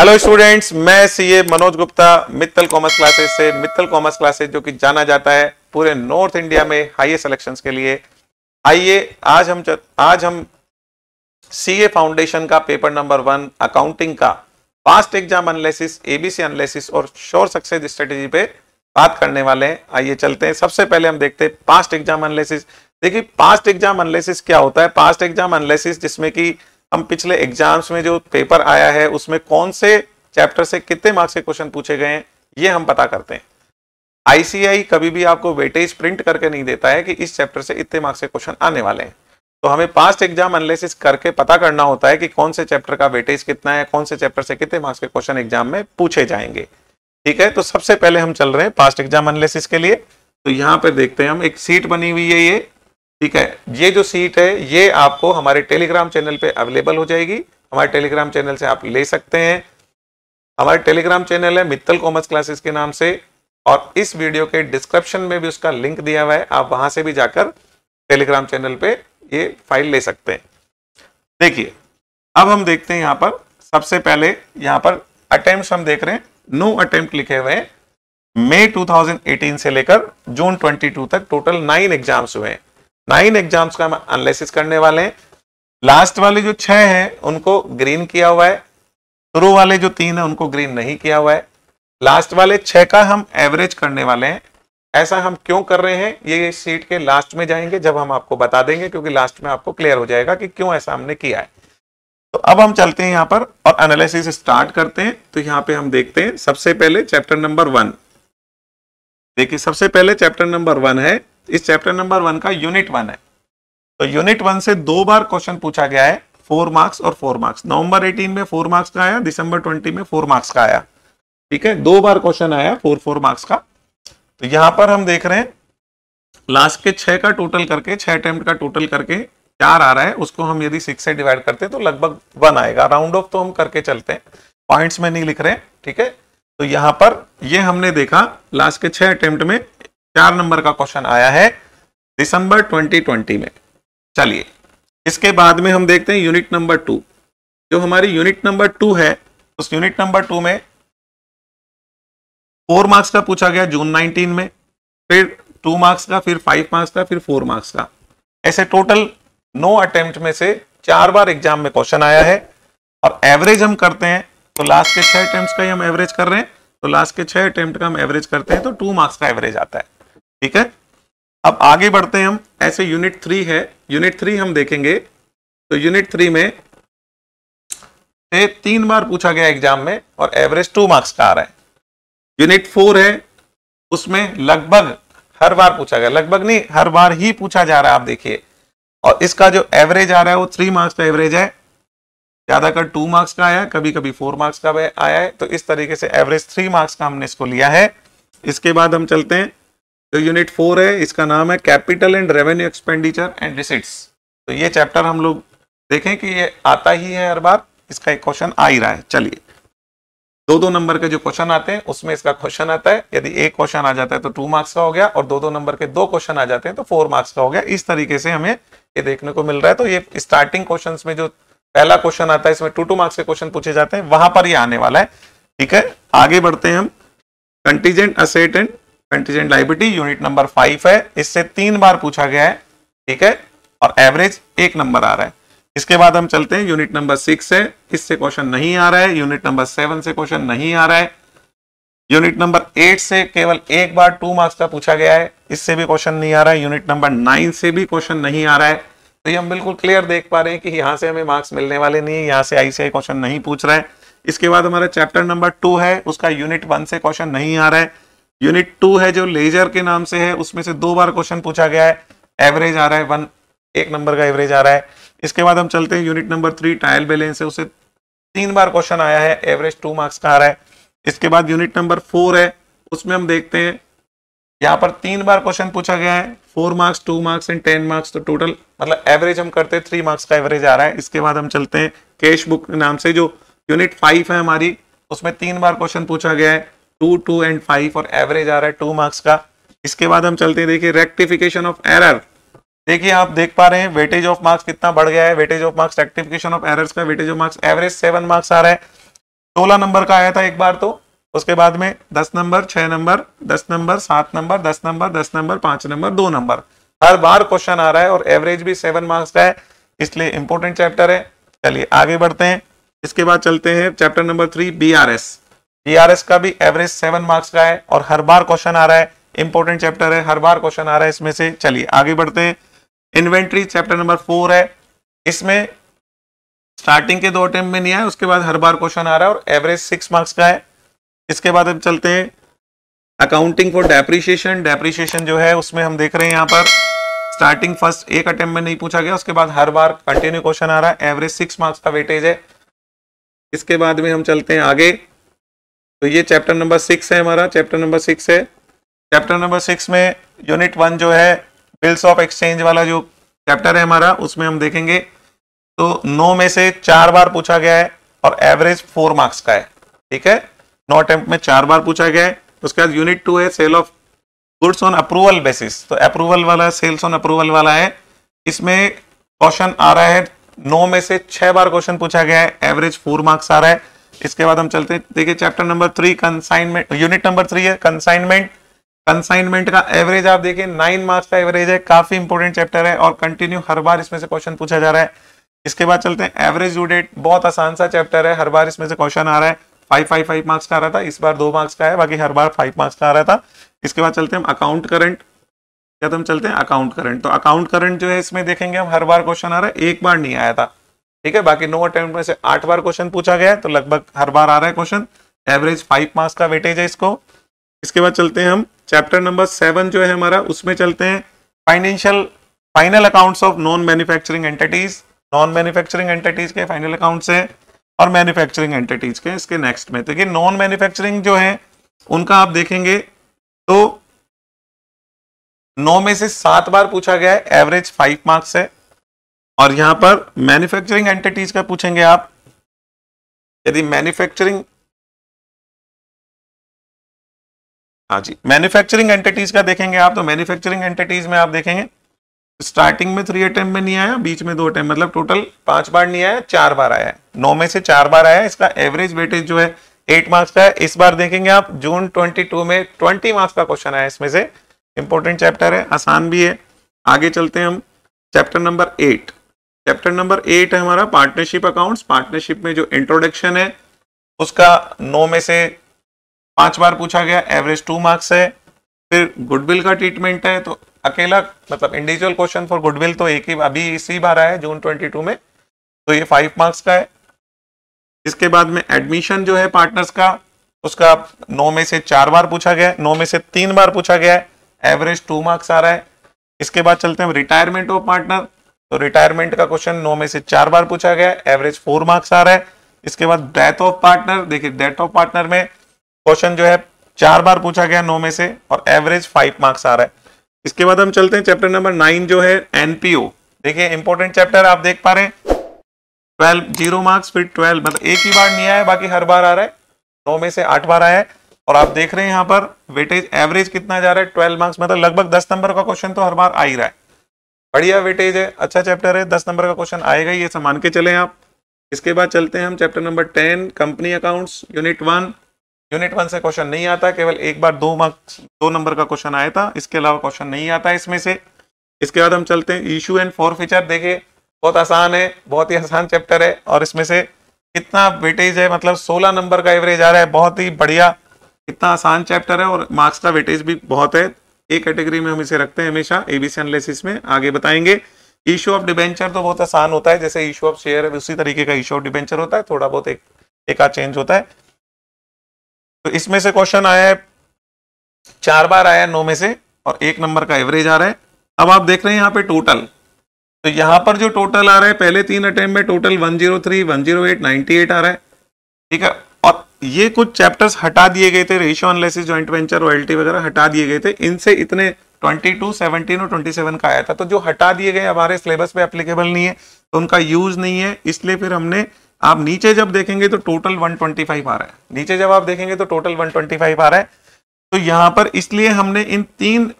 hello students मैं CA Manoj Gupta Mittal commerce classes से Mittal commerce classes जो कि जाना जाता है पूरे नॉर्थ इंडिया में हाईए सेलेक्शन के लिए आइए आज हम आज हम सीए फाउंडेशन का पेपर नंबर वन अकाउंटिंग का fast exam analysis ABC analysis और श्योर सक्सेस स्ट्रेटेजी पे बात करने वाले हैं आइए चलते हैं सबसे पहले हम देखते हैं पास्ट एग्जाम एनालिसिस देखिए पास्ट एग्जाम एनालिसिस क्या होता है पास्ट एग्जाम एनालिसिस जिसमें कि हम पिछले एग्जाम्स में जो पेपर आया है उसमें कौन से चैप्टर से कितने मार्क्स के क्वेश्चन पूछे गए हैं ये हम पता करते हैं आईसीआई कभी भी आपको वेटेज प्रिंट करके नहीं देता है कि इस चैप्टर से इतने मार्क्स के क्वेश्चन आने वाले हैं तो हमें पास्ट एग्जाम एनालिसिस करके पता करना होता है कि कौन से चैप्टर का वेटेज कितना है कौन से चैप्टर से कितने मार्क्स के क्वेश्चन एग्जाम में पूछे जाएंगे ठीक है तो सबसे पहले हम चल रहे हैं पास्ट एग्जाम एनालिसिस के लिए तो यहाँ पे देखते हैं हम एक सीट बनी हुई है ये ठीक है ये जो सीट है ये आपको हमारे टेलीग्राम चैनल पे अवेलेबल हो जाएगी हमारे टेलीग्राम चैनल से आप ले सकते हैं हमारे टेलीग्राम चैनल है मित्तल कॉमर्स क्लासेस के नाम से और इस वीडियो के डिस्क्रिप्शन में भी उसका लिंक दिया हुआ है आप वहां से भी जाकर टेलीग्राम चैनल पे ये फाइल ले सकते हैं देखिए अब हम देखते हैं यहाँ पर सबसे पहले यहाँ पर अटेम्प्ट हम देख रहे हैं नो अटेम्प्ट लिखे हुए हैं मई 2018 से लेकर जून 22 तक टोटल नाइन एग्जाम्स हुए हैं नाइन एग्जाम्स का हम एनालिसिस करने वाले हैं लास्ट वाले जो छह हैं उनको ग्रीन किया हुआ है शुरू वाले जो तीन है उनको ग्रीन नहीं किया हुआ है लास्ट वाले छह का हम एवरेज करने वाले हैं ऐसा हम क्यों कर रहे हैं ये सीट के लास्ट में जाएंगे जब हम आपको बता देंगे क्योंकि लास्ट में आपको क्लियर हो जाएगा कि क्यों ऐसा हमने किया है तो अब हम चलते हैं यहाँ पर और एनालिसिस स्टार्ट करते हैं तो यहाँ पे हम देखते हैं सबसे पहले चैप्टर नंबर वन देखिए सबसे पहले चैप्टर नंबर वन है इस चैप्टर नंबर वन का यूनिट वन है तो यूनिट वन से दो बार क्वेश्चन पूछा गया है फोर मार्क्स और फोर मार्क्स नवंबर 18 में फोर मार्क्स का आया दिसंबर 20 में फोर मार्क्स का आया ठीक है दो बार क्वेश्चन आया फोर फोर मार्क्स का तो यहां पर हम देख रहे हैं लास्ट के छह का टोटल करके छह अटेम्प्ट का टोटल करके चार आ रहा है उसको हम यदि सिक्स से डिवाइड करते हैं तो लगभग वन आएगा राउंड ऑफ तो हम करके चलते हैं पॉइंट्स में नहीं लिख रहे ठीक है तो यहां पर ये हमने देखा लास्ट के छह अटेम्प्ट में चार नंबर का क्वेश्चन आया है दिसंबर 2020 में चलिए इसके बाद में हम देखते हैं यूनिट नंबर टू जो हमारी यूनिट नंबर टू है उस यूनिट नंबर टू में फोर मार्क्स का पूछा गया जून 19 में फिर टू मार्क्स का फिर फाइव मार्क्स का फिर फोर मार्क्स का ऐसे टोटल नौ अटेम्प्ट में से चार बार एग्जाम में क्वेश्चन आया है और एवरेज हम करते हैं तो लास्ट के छह अटेम्प्ट का ही हम एवरेज कर रहे हैं तो लास्ट के छह अटेम्प्ट का हम एवरेज करते हैं तो टू मार्क्स का एवरेज आता है ठीक है अब आगे बढ़ते हैं हम ऐसे यूनिट थ्री है यूनिट थ्री हम देखेंगे तो यूनिट थ्री में तीन बार पूछा गया एग्जाम में और एवरेज टू मार्क्स का आ रहा है यूनिट फोर है उसमें लगभग हर बार पूछा गया लगभग नहीं हर बार ही पूछा जा रहा है आप देखिए और इसका जो एवरेज आ रहा है वो थ्री मार्क्स का एवरेज है ज्यादातर टू मार्क्स का आया कभी कभी फोर मार्क्स का आया है तो इस तरीके से एवरेज थ्री मार्क्स का हमने इसको लिया है इसके बाद हम चलते हैं जो यूनिट फोर है इसका नाम है capital and revenue expenditure and receipts तो ये चैप्टर हम लोग देखें कि ये आता ही है हर बार इसका एक क्वेश्चन आ ही रहा है चलिए दो दो नंबर के जो क्वेश्चन आते हैं उसमें इसका क्वेश्चन आता है यदि एक क्वेश्चन आ जाता है तो टू मार्क्स का हो गया और दो दो नंबर के दो क्वेश्चन आ जाते हैं तो फोर मार्क्स का हो गया इस तरीके से हमें ये देखने को मिल रहा है तो ये स्टार्टिंग क्वेश्चन में जो पहला क्वेश्चन आता है इसमें टू टू मार्क्स के क्वेश्चन पूछे जाते हैं वहां पर ये आने वाला है ठीक है आगे बढ़ते हैं हम contingent asset and contingent liability unit number five है इससे तीन बार पूछा गया है ठीक है और एवरेज एक नंबर आ रहा है इसके बाद हम चलते हैं यूनिट नंबर सिक्स है इससे क्वेश्चन नहीं आ रहा है यूनिट नंबर सेवन से क्वेश्चन नहीं आ रहा है यूनिट नंबर एट से केवल एक बार टू मार्क्स का पूछा गया है इससे भी क्वेश्चन नहीं आ रहा है यूनिट नंबर नाइन से भी क्वेश्चन नहीं आ रहा है तो ये हम बिल्कुल क्लियर देख पा रहे हैं कि यहाँ से हमें मार्क्स मिलने वाले नहीं है यहाँ से आईसीआई क्वेश्चन नहीं पूछ रहा है इसके बाद हमारा चैप्टर नंबर टू है उसका यूनिट वन से क्वेश्चन नहीं आ रहा है यूनिट टू है जो लेजर के नाम से है उसमें से दो बार क्वेश्चन पूछा गया है एवरेज आ रहा है वन एक नंबर का एवरेज आ रहा है इसके बाद हम चलते हैं unit number three trial balance है उसे तीन बार क्वेश्चन आया है एवरेज टू मार्क्स का आ रहा है इसके बाद यूनिट नंबर फोर है उसमें हम देखते हैं यहाँ पर तीन बार क्वेश्चन पूछा गया है four marks two marks and ten marks तो टोटल मतलब एवरेज हम करते हैं थ्री मार्क्स का एवरेज आ रहा है इसके बाद हम चलते हैं कैश बुक नाम से जो यूनिट फाइव है हमारी उसमें तीन बार क्वेश्चन पूछा गया है टू टू एंड फाइव और एवरेज आ रहा है टू मार्क्स का इसके बाद हम चलते हैं देखिए रेक्टिफिकेशन ऑफ एरर देखिए आप देख पा रहे हैं वेटेज ऑफ मार्क्स कितना बढ़ गया है weightage of marks rectification of errors का weightage of marks average seven marks आ रहा है सोलह नंबर का आया था एक बार तो उसके बाद में दस नंबर छह नंबर दस नंबर सात नंबर दस नंबर दस नंबर पांच नंबर दो नंबर हर बार क्वेश्चन आ रहा है और एवरेज भी सेवन मार्क्स का है इसलिए इंपॉर्टेंट चैप्टर है चलिए आगे बढ़ते हैं इसके बाद चलते हैं chapter number three B R S GRS का भी एवरेज सेवन मार्क्स का है और हर बार क्वेश्चन आ रहा है इंपॉर्टेंट चैप्टर है हर बार क्वेश्चन आ रहा है इसमें से चलिए आगे बढ़ते हैं इन्वेंट्री चैप्टर नंबर फोर है इसमें स्टार्टिंग के दो अटेम्प्ट में नहीं आया उसके बाद हर बार क्वेश्चन आ रहा है और एवरेज सिक्स मार्क्स का है इसके बाद हम चलते हैं अकाउंटिंग फॉर डेप्रीशिएशन डेप्रीशिएशन जो है उसमें हम देख रहे हैं यहाँ पर स्टार्टिंग फर्स्ट एक अटेम्प्ट में नहीं पूछा गया उसके बाद हर बार कंटिन्यू क्वेश्चन आ रहा है एवरेज सिक्स मार्क्स का वेटेज है इसके बाद में हम चलते हैं आगे तो ये चैप्टर नंबर सिक्स है हमारा चैप्टर नंबर सिक्स है चैप्टर नंबर सिक्स में यूनिट वन जो है बिल्स ऑफ एक्सचेंज वाला जो चैप्टर है हमारा उसमें हम देखेंगे तो नौ में से चार बार पूछा गया है और एवरेज फोर मार्क्स का है ठीक है नौ अटेम्प में चार बार पूछा गया है उसके बाद यूनिट टू है sale of goods on approval basis तो अप्रूवल वाला सेल्स ऑन अप्रूवल वाला है इसमें क्वेश्चन आ रहा है नौ में से छह बार क्वेश्चन पूछा गया है एवरेज फोर मार्क्स आ रहा है इसके बाद हम चलते हैं देखिए chapter number three consignment unit number three है कंसाइनमेंट कंसाइनमेंट का एवरेज आप देखिए नाइन मार्क्स का एवरेज है काफी इंपोर्टेंट चैप्टर है और कंटिन्यू हर बार इसमें से क्वेश्चन पूछा जा रहा है इसके बाद चलते हैं एवरेज ड्यू डेट बहुत आसान सा चैप्टर है हर बार इसमें से क्वेश्चन आ रहा है फाइव फाइव फाइव मार्क्स का आ रहा था इस बार दो मार्क्स का है बाकी हर बार फाइव मार्क्स का आ रहा था इसके बाद चलते हैं हम अकाउंट करंट या तो हम चलते हैं अकाउंट करंट तो अकाउंट करंट जो है इसमें देखेंगे हम हर बार क्वेश्चन आ रहा है एक बार नहीं आया था ठीक है बाकी नो अटेम्प्ट में से आठ बार क्वेश्चन पूछा गया है तो लगभग हर बार आ रहा है क्वेश्चन एवरेज फाइव मार्क्स का वेटेज है इसको इसके बाद चलते हैं हम चैप्टर नंबर सेवन जो है हमारा उसमें चलते हैं financial final accounts of non manufacturing entities non manufacturing entities के फाइनल अकाउंट्स है और मैन्युफैक्चरिंग एंटिटीज के इसके नेक्स्ट में देखिए नॉन मैन्युफैक्चरिंग जो है उनका आप देखेंगे तो नौ में से सात बार पूछा गया है एवरेज फाइव मार्क्स है और यहां पर मैन्युफैक्चरिंग एंटिटीज का पूछेंगे आप यदि मैन्युफैक्चरिंग हाँ जी मैन्युफैक्चरिंग एंटिटीज का देखेंगे आप तो मैन्युफैक्चरिंग एंटिटीज में आप देखेंगे स्टार्टिंग में थ्री अटेम्प में नहीं आया बीच में दो अटेम्प मतलब टोटल पांच बार नहीं आया चार बार आया नौ में से चार बार आया इसका एवरेज वेटेज जो है एट मार्क्स का है इस बार देखेंगे आप जून ट्वेंटी टू में ट्वेंटी मार्क्स का क्वेश्चन आया इसमें से इंपॉर्टेंट चैप्टर है आसान भी है आगे चलते हैं हम chapter number eight chapter number eight है हमारा पार्टनरशिप अकाउंट्स पार्टनरशिप में जो इंट्रोडक्शन है उसका नौ में से पांच बार पूछा गया एवरेज टू मार्क्स है फिर गुडविल का ट्रीटमेंट है तो अकेला मतलब इंडिविजुअल क्वेश्चन फॉर गुडविल तो एक ही अभी इसी बार आया है जून 22 में तो ये फाइव मार्क्स का है इसके बाद में एडमिशन जो है पार्टनर्स का उसका नौ में से चार बार पूछा गया है नौ में से तीन बार पूछा गया है एवरेज टू मार्क्स आ रहा है इसके बाद चलते हैं रिटायरमेंट ऑफ पार्टनर तो रिटायरमेंट का क्वेश्चन नौ में से चार बार पूछा गया एवरेज फोर मार्क्स आ रहा है इसके बाद डेथ ऑफ पार्टनर देखिए डेथ ऑफ पार्टनर में क्वेश्चन जो है चार बार पूछा गया नौ में से और एवरेज फाइव मार्क्स आ रहा है इसके बाद हम चलते हैं चैप्टर नंबर नाइन जो है एनपीओ देखिए इंपॉर्टेंट चैप्टर आप देख पा रहे हैं ट्वेल्व जीरो मार्क्स फिर ट्वेल्व मतलब एक ही बार नहीं आया बाकी हर बार आ रहा है नौ में से आठ बार आया है और आप देख रहे हैं यहाँ पर वेटेज एवरेज कितना जा रहा है ट्वेल्व मार्क्स मतलब लगभग दस नंबर का क्वेश्चन तो हर बार आ ही रहा है बढ़िया वेटेज है अच्छा चैप्टर है दस नंबर का क्वेश्चन आएगा ये मान के चले आप इसके बाद चलते हैं हम chapter number ten company accounts unit one unit one से क्वेश्चन नहीं आता केवल एक बार दो मार्क्स दो नंबर का क्वेश्चन आया था इसके अलावा क्वेश्चन नहीं आता इसमें से इसके बाद हम चलते हैं इशू एंड फोर फीचर देखिए बहुत आसान है बहुत ही आसान चैप्टर है और इसमें से कितना वेटेज है मतलब सोलह नंबर का एवरेज आ रहा है बहुत ही बढ़िया इतना आसान चैप्टर है और मार्क्स का वेटेज भी बहुत है ए कैटेगरी में हम इसे रखते हैं हमेशा एबीसी एनालिसिस में आगे बताएंगे इशू ऑफ डिबेंचर तो बहुत आसान होता है जैसे इशू ऑफ शेयर उसी तरीके का इशू ऑफ डिबेंचर होता है थोड़ा बहुत एक एक आध चेंज होता है तो इसमें से क्वेश्चन आया है चार बार आया है नौ में से और एक नंबर का एवरेज आ रहा है अब आप देख रहे हैं यहाँ पे टोटल तो यहाँ पर जो टोटल आ रहा है पहले तीन अटेम्प में टोटल 103, 108, 98 आ रहा है ठीक है ये कुछ चैप्टर्स हटा दिए गए थे ratio analysis joint venture royalty वगैरह हटा दिए गए थे इनसे इतने 22, 17 और 27 का आया था तो जो हटा दिए गए हमारे सिलेबस पे एप्लीकेबल नहीं है तो उनका यूज नहीं है इसलिए फिर हमने आप नीचे जब देखेंगे तो टोटल 125 आ रहा है नीचे जब आप देखेंगे तो टोटल 125 आ रहा है तो यहाँ पर इसलिए हमने इन तीन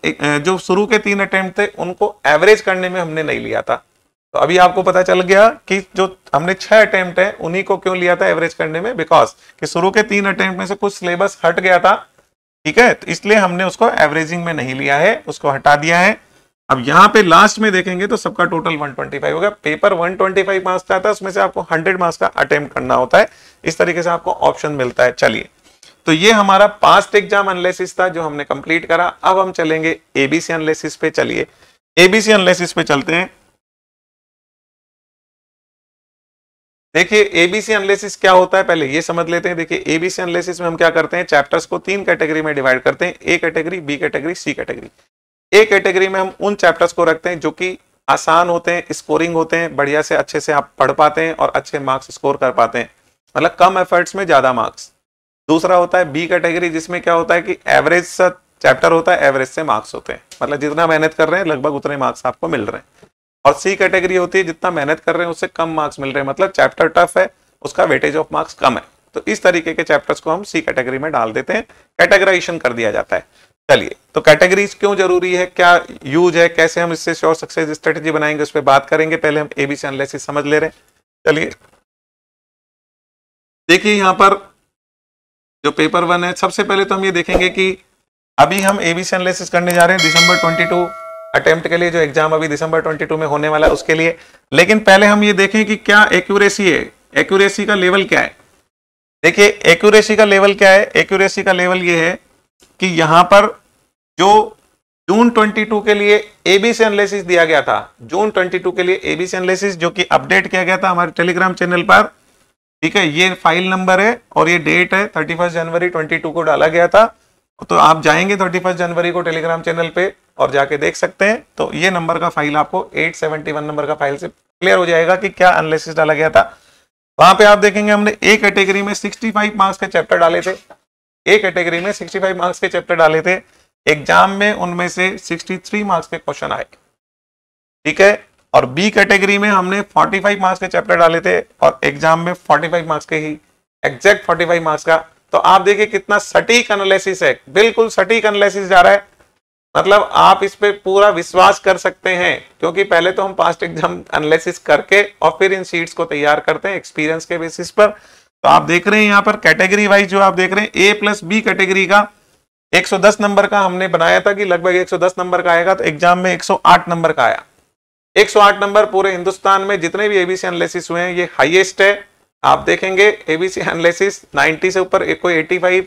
जो शुरू के तीन अटेम्प्ट थे उनको एवरेज करने में हमने नहीं लिया था तो अभी आपको पता चल गया कि जो हमने छह अटेम्प्ट है उन्हीं को क्यों लिया था एवरेज करने में बिकॉज कि शुरू के तीन अटेम्प्ट में से कुछ सिलेबस हट गया था ठीक है तो इसलिए हमने उसको एवरेजिंग में नहीं लिया है उसको हटा दिया है अब यहां पे लास्ट में देखेंगे तो सबका टोटल 125 होगा पेपर 125 मार्क्स का आता है उसमें से आपको 100 मार्क्स का अटेम्प्ट करना होता है इस तरीके से आपको ऑप्शन मिलता है चलिए तो ये हमारा पास्ट एग्जाम एनालिसिस था जो हमने कंप्लीट करा अब हम चलेंगे एबीसी एनालिसिस पे चलिए एबीसी एनालिसिस पे चलते हैं देखिए एबीसी एनालिसिस क्या होता है पहले ये समझ लेते हैं देखिए एबीसी एनालिसिस में हम क्या करते हैं चैप्टर्स को तीन कैटेगरी में डिवाइड करते हैं A category B category C category A category में हम उन चैप्टर्स को रखते हैं जो कि आसान होते हैं स्कोरिंग होते हैं बढ़िया से अच्छे से आप पढ़ पाते हैं और अच्छे मार्क्स स्कोर कर पाते हैं मतलब कम एफर्ट्स में ज़्यादा मार्क्स दूसरा होता है बी कैटेगरी जिसमें क्या होता है कि एवरेज सा चैप्टर होता है एवरेज से मार्क्स होते हैं मतलब जितना मेहनत कर रहे हैं लगभग उतने मार्क्स आपको मिल रहे हैं और सी कैटेगरी होती है जितना मेहनत कर रहे हैं उससे कम मार्क्स मिल रहे हैं मतलब चैप्टर टफ है उसका वेटेज ऑफ मार्क्स कम है तो इस तरीके के चैप्टर्स को हम सी कैटेगरी में डाल देते हैं कैटेगराइजेशन कर दिया जाता है चलिए तो कैटेगरीज क्यों जरूरी है क्या यूज है कैसे हम इससे श्योर सक्सेस स्ट्रेटेजी बनाएंगे उस पर बात करेंगे पहले हम एबीसी एनालिसिस समझ ले रहे हैं चलिए देखिए यहां पर जो पेपर वन है सबसे पहले तो हम ये देखेंगे कि अभी हम एबीसी एनालिसिस करने जा रहे हैं दिसंबर 22 अटेम्प्ट के लिए जो एग्जाम अभी दिसंबर 22 में होने वाला है उसके लिए लेकिन पहले हम ये देखें कि क्या एक्यूरेसी है एक्यूरेसी का लेवल क्या है देखिए एक्यूरेसी का लेवल क्या है एक्यूरेसी का लेवल ये है कि यहां पर जो जून 22 के लिए एबीसी एनालिसिस दिया गया था जून 22 के लिए एबीसी एनालिसिस जो कि अपडेट किया गया था हमारे टेलीग्राम चैनल पर ठीक है ये फाइल नंबर है और ये डेट है थर्टी जनवरी ट्वेंटी को डाला गया था तो आप जाएंगे थर्टी जनवरी को टेलीग्राम चैनल पर और जाके देख सकते हैं तो ये नंबर का फाइल आपको 871 नंबर का फाइल से क्लियर हो जाएगा कि क्या एनालिसिस डाला गया था वहां पे आप देखेंगे हमने ए कैटेगरी में 65 मार्क्स के चैप्टर डाले थे ए कैटेगरी में 65 मार्क्स के चैप्टर डाले थे एग्जाम में उनमें से 63 मार्क्स के क्वेश्चन आए ठीक है और बी कैटेगरी में हमने फोर्टी मार्क्स के चैप्टर डाले थे और एग्जाम में फोर्टी मार्क्स के ही एग्जैक्ट फोर्टी मार्क्स का तो आप देखिए कितना सटीक एनालिसिस है बिल्कुल सटीक एनालिसिस जा रहा है मतलब आप इस पे पूरा विश्वास कर सकते हैं क्योंकि पहले तो हम पास्ट एग्जाम एनालिसिस करके और फिर इन सीट्स को तैयार करते हैं एक्सपीरियंस के बेसिस पर तो आप देख रहे हैं यहाँ पर कैटेगरी वाइज जो आप देख रहे हैं ए प्लस बी कैटेगरी का 110 नंबर का हमने बनाया था कि लगभग 110 नंबर का आएगा तो एग्जाम में 108 नंबर का आया 108 नंबर पूरे हिंदुस्तान में जितने भी एबीसी एनालिसिस हुए हैं ये हाईएस्ट है आप देखेंगे एबीसी एनालिसिस 90 से ऊपर कोई 85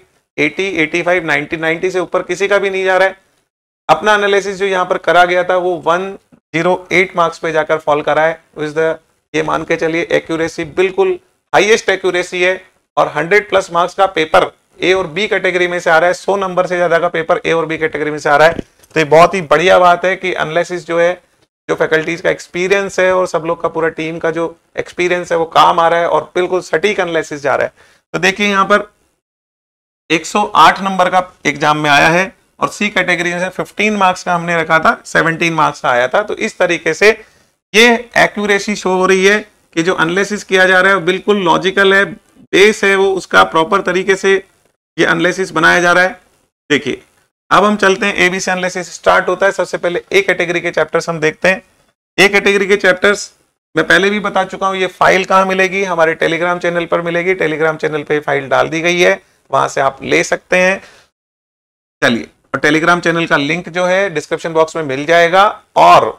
80 85 90 90 से ऊपर किसी का भी नहीं जा रहा है अपना एनालिसिस जो यहाँ पर करा गया था वो वन जीरो एट मार्क्स पे जाकर फॉल करा है इज द ये मान के चलिए एक्यूरेसी बिल्कुल हाईएस्ट एक्यूरेसी है और हंड्रेड प्लस मार्क्स का पेपर ए और बी कैटेगरी में से आ रहा है सौ नंबर से ज़्यादा का पेपर ए और बी कैटेगरी में से आ रहा है तो ये बहुत ही बढ़िया बात है कि एनालिसिस जो है जो फैकल्टीज का एक्सपीरियंस है और सब लोग का पूरा टीम का जो एक्सपीरियंस है वो काम आ रहा है और बिल्कुल सटीक एनालिसिस जा रहा है तो देखिए यहाँ पर 108 नंबर का एग्जाम में आया है और सी कैटेगरी से 15 मार्क्स का हमने रखा था 17 मार्क्स का आया था तो इस तरीके से ये एक्यूरेसी शो हो रही है कि जो अनलिस किया जा रहा है वो बिल्कुल लॉजिकल है बेस है वो उसका प्रॉपर तरीके से ये अनलिस बनाया जा रहा है देखिए अब हम चलते हैं एबीसी अनलिस स्टार्ट होता है सबसे पहले ए कैटेगरी के चैप्टर्स हम देखते हैं ए कैटेगरी के चैप्टर्स मैं पहले भी बता चुका हूँ ये फाइल कहाँ मिलेगी हमारे टेलीग्राम चैनल पर मिलेगी टेलीग्राम चैनल पर फाइल डाल दी गई है वहां से आप ले सकते हैं चलिए और टेलीग्राम चैनल का लिंक जो है डिस्क्रिप्शन बॉक्स में मिल जाएगा और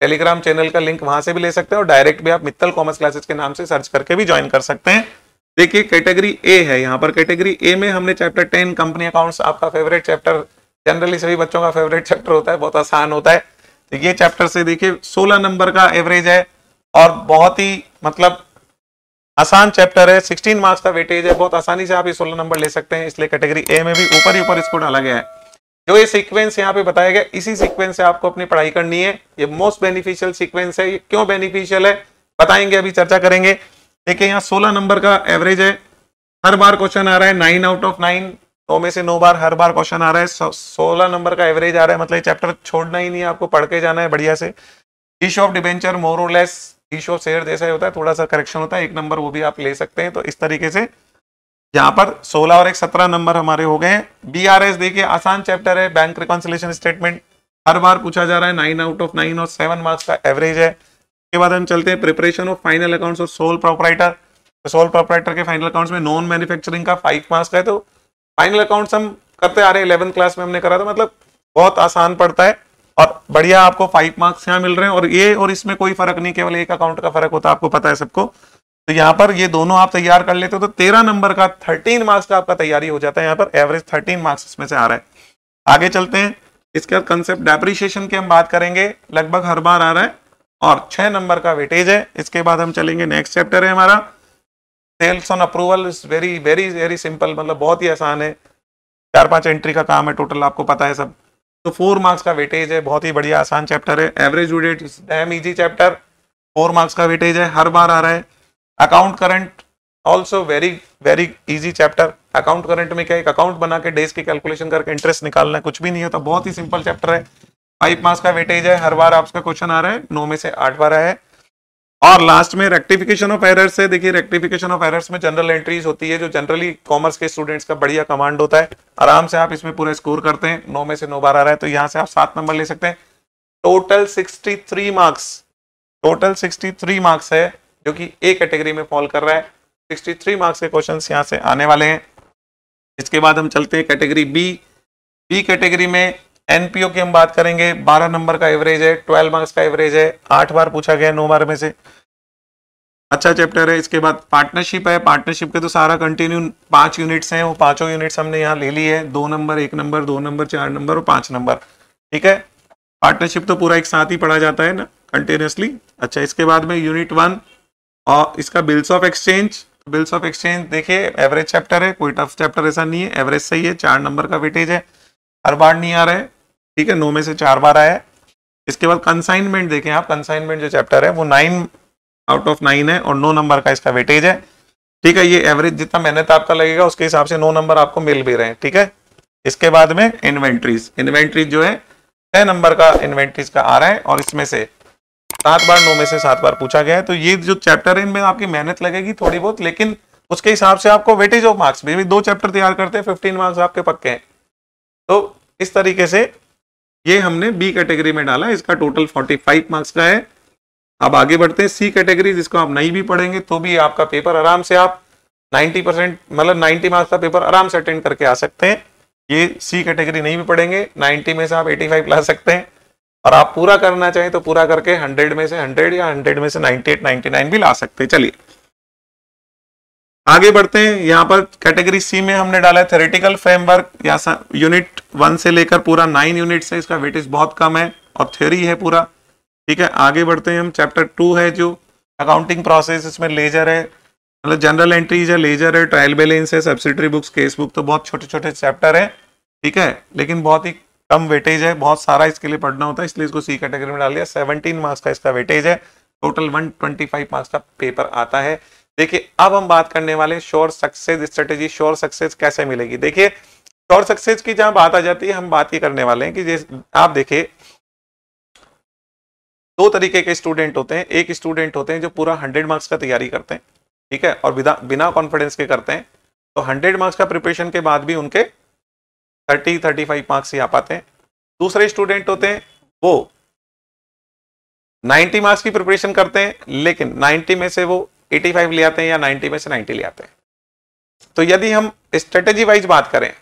टेलीग्राम चैनल का लिंक वहां से भी ले सकते हैं और डायरेक्ट भी आप मित्तल कॉमर्स क्लासेस के नाम से सर्च करके भी ज्वाइन कर सकते हैं देखिए कैटेगरी ए है यहाँ पर कैटेगरी ए में हमने चैप्टर टेन कंपनी अकाउंट्स आपका फेवरेट चैप्टर जनरली सभी बच्चों का फेवरेट चैप्टर होता है बहुत आसान होता है तो ये चैप्टर से देखिए सोलह नंबर का एवरेज है और बहुत ही मतलब आसान चैप्टर है 16 मार्क्स का वेटेज है बहुत आसानी से आप ये 16 नंबर ले सकते हैं इसलिए कैटेगरी ए में भी ऊपर ही ऊपर इसको डाला गया है जो ये सीक्वेंस यहाँ पे बताया गया इसी सीक्वेंस से आपको अपनी पढ़ाई करनी है ये मोस्ट बेनिफिशियल सीक्वेंस है ये क्यों बेनिफिशियल है बताएंगे अभी चर्चा करेंगे देखिए यहाँ सोलह नंबर का एवरेज है हर बार क्वेश्चन आ रहा है नाइन आउट ऑफ नाइन नौ में से नौ बार हर बार क्वेश्चन आ रहा है सोलह नंबर का एवरेज आ रहा है मतलब चैप्टर छोड़ना ही नहीं है आपको पढ़ के जाना है बढ़िया से इश ऑफ डिवेंचर मोर और लेस ऑफ शेयर जैसा होता है थोड़ा सा करेक्शन होता है एक नंबर वो भी आप ले सकते हैं तो इस तरीके से यहां पर 16 और एक 17 नंबर हमारे हो गए बी आर एस देखिए आसान चैप्टर है बैंक रिकॉन्सिलेशन स्टेटमेंट हर बार पूछा जा रहा है नाइन आउट ऑफ नाइन और सेवन मार्क्स का एवरेज है उसके बाद हम चलते हैं प्रिपरेशन ऑफ फाइनल अकाउंट्स और सोल प्रॉपराइटर सोल प्रोपराइटर के फाइनल अकाउंट्स में नॉन मैन्युफैक्चरिंग का फाइव मार्क्स का है तो फाइनल अकाउंट्स हम करते आ रहे हैं इलेवंथ क्लास में हमने करा था मतलब बहुत आसान पड़ता है और बढ़िया आपको फाइव मार्क्स यहाँ मिल रहे हैं और ये और इसमें कोई फर्क नहीं केवल एक अकाउंट का फर्क होता है आपको पता है सबको तो यहाँ पर ये दोनों आप तैयार कर लेते हो तो तेरह नंबर का थर्टीन मार्क्स का आपका तैयारी हो जाता है यहाँ पर एवरेज थर्टीन मार्क्स इसमें से आ रहा है आगे चलते हैं इसके बाद कंसेप्ट डेप्रिशिएशन की हम बात करेंगे लगभग हर बार आ रहा है और छह नंबर का वेटेज है इसके बाद हम चलेंगे नेक्स्ट चैप्टर है हमारा sales on approval is very very very simple मतलब बहुत ही आसान है चार पांच एंट्री का काम है टोटल आपको पता है सब तो फोर मार्क्स का वेटेज है बहुत ही बढ़िया आसान चैप्टर है average due date chapter four marks का वेटेज है हर बार आ रहा है account current also very very easy chapter account current में क्या एक अकाउंट बना के डेज की कैलकुलेशन करके इंटरेस्ट निकालना है कुछ भी नहीं होता बहुत ही सिंपल चैप्टर है फाइव मार्क्स का वेटेज है हर बार आपका क्वेश्चन आ रहा है नौ में से आठ बार आया है और लास्ट में रेक्टिफिकेशन ऑफ एरर्स है देखिए रेक्टिफिकेशन ऑफ एरर्स में जनरल एंट्रीज होती है जो जनरली कॉमर्स के स्टूडेंट्स का बढ़िया कमांड होता है आराम से आप इसमें पूरा स्कोर करते हैं नौ में से नौ बार आ रहा है तो यहाँ से आप सात नंबर ले सकते हैं total sixty three marks total sixty three marks है जो कि ए कैटेगरी में फॉल कर रहा है 63 मार्क्स के क्वेश्चन यहाँ से आने वाले हैं इसके बाद हम चलते हैं कैटेगरी बी बी कैटेगरी में एनपीओ की हम बात करेंगे 12 नंबर का एवरेज है 12 मार्क्स का एवरेज है आठ बार पूछा गया नौ बार में से अच्छा चैप्टर है इसके बाद पार्टनरशिप है पार्टनरशिप के तो सारा कंटिन्यू पांच यूनिट्स हैं वो पांचों यूनिट्स हमने यहाँ ले ली है दो नंबर एक नंबर दो नंबर चार नंबर और पांच नंबर ठीक है पार्टनरशिप तो पूरा एक साथ ही पढ़ा जाता है ना कंटिन्यूसली अच्छा इसके बाद में यूनिट वन और इसका bills of exchange bills of exchange देखिए एवरेज चैप्टर है कोई टफ चैप्टर ऐसा नहीं है एवरेज सही है चार नंबर का वेटेज है हर बार नहीं आ रहा है ठीक है नौ में से चार बार आया है इसके बाद कंसाइनमेंट देखें आप कंसाइनमेंट जो चैप्टर है वो नाइन आउट ऑफ नाइन है और नौ नंबर का इसका वेटेज है ठीक है ये एवरेज जितना मेहनत आपका लगेगा उसके हिसाब से नौ नंबर आपको मिल भी रहे हैं ठीक है इसके बाद में इन्वेंट्रीज इन्वेंट्रीज जो है छह नंबर का इन्वेंट्रीज का आ रहा है और इसमें से सात बार नौ में से सात बार पूछा गया है तो ये जो चैप्टर है इनमें आपकी मेहनत लगेगी थोड़ी बहुत लेकिन उसके हिसाब से आपको वेटेज ऑफ मार्क्स भी दो चैप्टर तैयार करते हैं फिफ्टीन मार्क्स आपके पक्के हैं तो इस तरीके से ये हमने बी कैटेगरी में डाला इसका टोटल फोर्टी फाइव मार्क्स का है अब आगे बढ़ते हैं सी कैटेगरी जिसको आप नहीं भी पढ़ेंगे तो भी आपका पेपर आराम से आप 90 परसेंट मतलब 90 मार्क्स का पेपर आराम से अटेंड करके आ सकते हैं ये सी कैटेगरी नहीं भी पढ़ेंगे 90 में से आप 85 ला सकते हैं और आप पूरा करना चाहें तो पूरा करके हंड्रेड में से हंड्रेड या हंड्रेड में से नाइनटी एट नाइनटी नाइन भी ला सकते हैं चलिए आगे बढ़ते हैं यहाँ पर कैटेगरी सी में हमने डाला है थेरेटिकल फ्रेमवर्क या यूनिट वन से लेकर पूरा नाइन यूनिट से इसका वेटेज बहुत कम है और थ्योरी है पूरा ठीक है आगे बढ़ते हैं हम चैप्टर टू है जो अकाउंटिंग प्रोसेस इसमें लेजर है मतलब जनरल एंट्रीज है लेजर है ट्रायल बैलेंस है सब्सिडरी बुक्स केस बुक तो बहुत छोटे छोटे चैप्टर है ठीक है लेकिन बहुत ही कम वेटेज है बहुत सारा इसके लिए पढ़ना होता है इसलिए इसको सी कैटेगरी में डाल दिया सेवनटीन मार्क्स का इसका वेटेज है total one twenty five marks का पेपर आता है देखिए अब हम बात करने वाले sure success strategy sure success कैसे मिलेगी देखिए श्योर सक्सेस की जहां बात आ जाती है हम बात ये करने वाले हैं कि आप देखिए दो तरीके के स्टूडेंट होते हैं एक स्टूडेंट होते हैं जो पूरा हंड्रेड मार्क्स का तैयारी करते हैं ठीक है और बिना कॉन्फिडेंस के करते हैं तो हंड्रेड मार्क्स का प्रिपरेशन के बाद भी उनके थर्टी थर्टी फाइव मार्क्स ही आ पाते हैं दूसरे स्टूडेंट होते हैं वो नाइन्टी मार्क्स की प्रिपरेशन करते हैं लेकिन नाइन्टी में से वो एटी फाइव ले आते हैं या नाइन्टी में से नाइन्टी ले आते हैं तो यदि हम स्ट्रेटेजी वाइज बात करें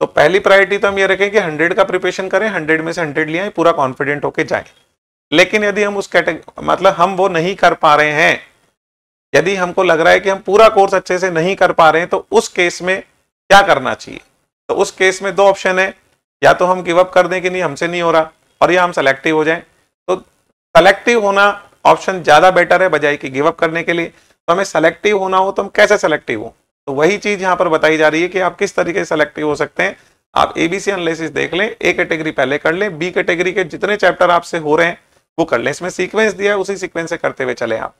तो पहली प्रायोरिटी तो हम ये रखें कि 100 का प्रिपरेशन करें 100 में से 100 लिया पूरा कॉन्फिडेंट होके जाए लेकिन यदि हम उस कैटेगरी मतलब हम वो नहीं कर पा रहे हैं यदि हमको लग रहा है कि हम पूरा कोर्स अच्छे से नहीं कर पा रहे हैं तो उस केस में क्या करना चाहिए तो उस केस में दो ऑप्शन है या तो हम गिव अप कर दें कि नहीं हमसे नहीं हो रहा और या हम सेलेक्टिव हो जाएं तो सेलेक्टिव होना ऑप्शन ज़्यादा बेटर है बजाय कि गिव अप करने के लिए तो हमें सेलेक्टिव होना हो तो हम कैसे सेलेक्टिव हो तो वही चीज़ यहाँ पर बताई जा रही है कि आप किस तरीके से सेलेक्टिव हो सकते हैं आप एबीसी एनालिसिस देख लें ए कैटेगरी पहले कर लें बी कैटेगरी के जितने चैप्टर आपसे हो रहे हैं वो कर लें इसमें सीक्वेंस दिया है उसी सीक्वेंस से करते हुए चले आप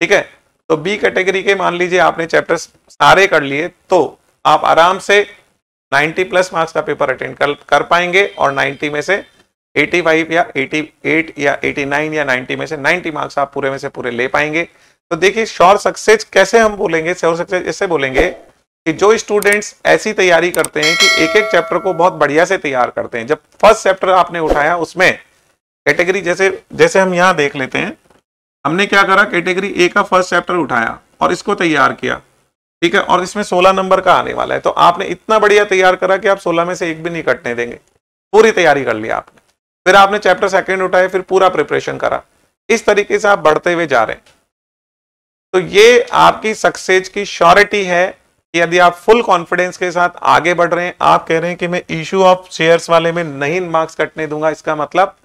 ठीक है तो बी कैटेगरी के मान लीजिए आपने चैप्टर सारे कर लिए तो आप आराम से 90 प्लस मार्क्स का पेपर अटेंड कर, कर पाएंगे और 90 में से 85 या 88 या 89 या 90 में से 90 मार्क्स आप पूरे में से पूरे ले पाएंगे तो देखिए श्योर सक्सेस कैसे हम बोलेंगे श्योर सक्सेस इससे बोलेंगे कि जो स्टूडेंट्स ऐसी तैयारी करते हैं कि एक एक चैप्टर को बहुत बढ़िया से तैयार करते हैं जब फर्स्ट चैप्टर आपने उठाया उसमें कैटेगरी जैसे जैसे हम यहाँ देख लेते हैं हमने क्या करा कैटेगरी ए का फर्स्ट चैप्टर उठाया और इसको तैयार किया ठीक है और इसमें सोलह नंबर का आने वाला है तो आपने इतना बढ़िया तैयार करा कि आप सोलह में से एक भी नहीं कटने देंगे पूरी तैयारी कर लिया आपने फिर आपने चैप्टर सेकेंड उठाए फिर पूरा प्रिपरेशन करा इस तरीके से आप बढ़ते हुए जा रहे हैं तो ये आपकी सक्सेस की श्योरिटी है कि यदि आप फुल कॉन्फिडेंस के साथ आगे बढ़ रहे हैं आप कह रहे हैं कि मैं इशू ऑफ शेयर्स वाले में नहीं मार्क्स कटने दूंगा इसका मतलब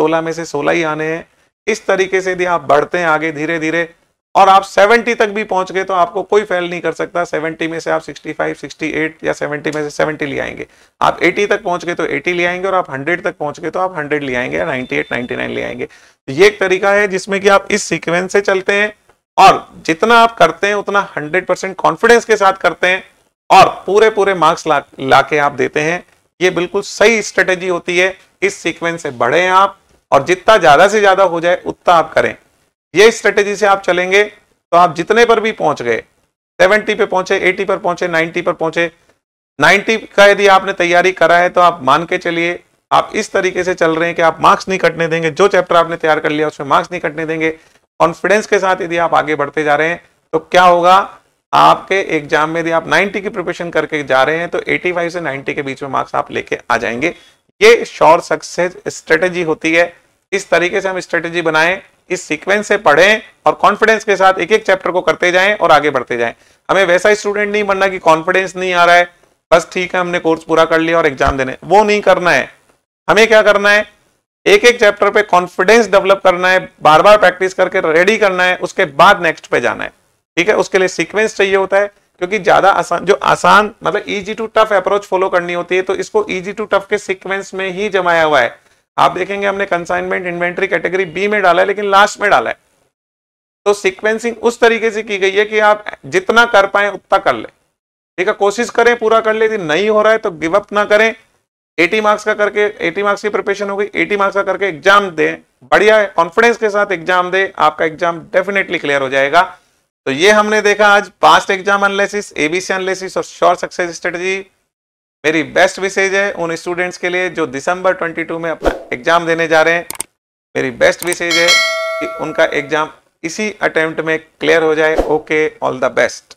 सोलह में से सोलह ही आने हैं इस तरीके से यदि आप बढ़ते हैं आगे धीरे धीरे और आप 70 तक भी पहुंच गए तो आपको कोई फेल नहीं कर सकता 70 में से आप 65, 68 या 70 में से 70 ले आएंगे आप 80 तक पहुंच गए तो 80 ले आएंगे और आप 100 तक पहुंच गए तो आप 100 ले आएंगे या 98, 99 ले आएंगे तो ये एक तरीका है जिसमें कि आप इस सीक्वेंस से चलते हैं और जितना आप करते हैं उतना हंड्रेड परसेंट कॉन्फिडेंस के साथ करते हैं और पूरे पूरे मार्क्स ला लाके आप देते हैं ये बिल्कुल सही स्ट्रेटेजी होती है इस सीक्वेंस से बढ़े आप और जितना ज्यादा से ज्यादा हो जाए उतना आप करें ये स्ट्रेटेजी से आप चलेंगे तो आप जितने पर भी पहुंच गए सेवेंटी पे पहुंचे एटी पर पहुंचे नाइन्टी पर पहुंचे नाइन्टी का यदि आपने तैयारी करा है तो आप मान के चलिए आप इस तरीके से चल रहे हैं कि आप मार्क्स नहीं कटने देंगे जो चैप्टर आपने तैयार कर लिया उसमें मार्क्स नहीं कटने देंगे कॉन्फिडेंस के साथ यदि आप आगे बढ़ते जा रहे हैं तो क्या होगा आपके एग्जाम में यदि आप 90 की प्रिपरेशन करके जा रहे हैं तो 85 से 90 के बीच में मार्क्स आप लेके आ जाएंगे ये शॉर्ट सक्सेस स्ट्रेटेजी होती है इस तरीके से हम स्ट्रेटेजी बनाएं इस सीक्वेंस से पढ़ें और कॉन्फिडेंस के साथ एक एक चैप्टर को करते जाएं और आगे बढ़ते जाएं हमें वैसा स्टूडेंट नहीं बनना कि कॉन्फिडेंस नहीं आ रहा है बस ठीक है हमने कोर्स पूरा कर लिया और एग्जाम देने वो नहीं करना है हमें क्या करना है एक एक चैप्टर पे कॉन्फिडेंस डेवलप करना है बार बार प्रैक्टिस करके रेडी करना है उसके बाद नेक्स्ट पे जाना है ठीक है उसके लिए सीक्वेंस चाहिए होता है क्योंकि ज्यादा आसान जो आसान मतलब easy to tough approach follow करनी होती है तो इसको इजी टू टफ के सीक्वेंस में ही जमाया हुआ है आप देखेंगे हमने कंसाइनमेंट इन्वेंट्री कैटेगरी बी में डाला है लेकिन लास्ट में डाला है तो सिक्वेंसिंग उस तरीके से की गई है कि आप जितना कर पाए उतना कर ले ठीक है कोशिश करें पूरा कर ले नहीं हो रहा है तो गिव अप ना करें 80 मार्क्स का करके 80 मार्क्स की प्रिपरेशन हो गई 80 मार्क्स का करके एग्जाम दें बढ़िया कॉन्फिडेंस के साथ एग्जाम दें आपका एग्जाम डेफिनेटली क्लियर हो जाएगा तो ये हमने देखा आज past exam analysis ABC analysis और श्योर सक्सेस स्ट्रेटेजी मेरी बेस्ट विशेज है उन स्टूडेंट्स के लिए जो दिसंबर 22 में अपना एग्ज़ाम देने जा रहे हैं मेरी बेस्ट विशेज है कि उनका एग्ज़ाम इसी अटेम्प्ट में क्लियर हो जाए ओके ऑल द बेस्ट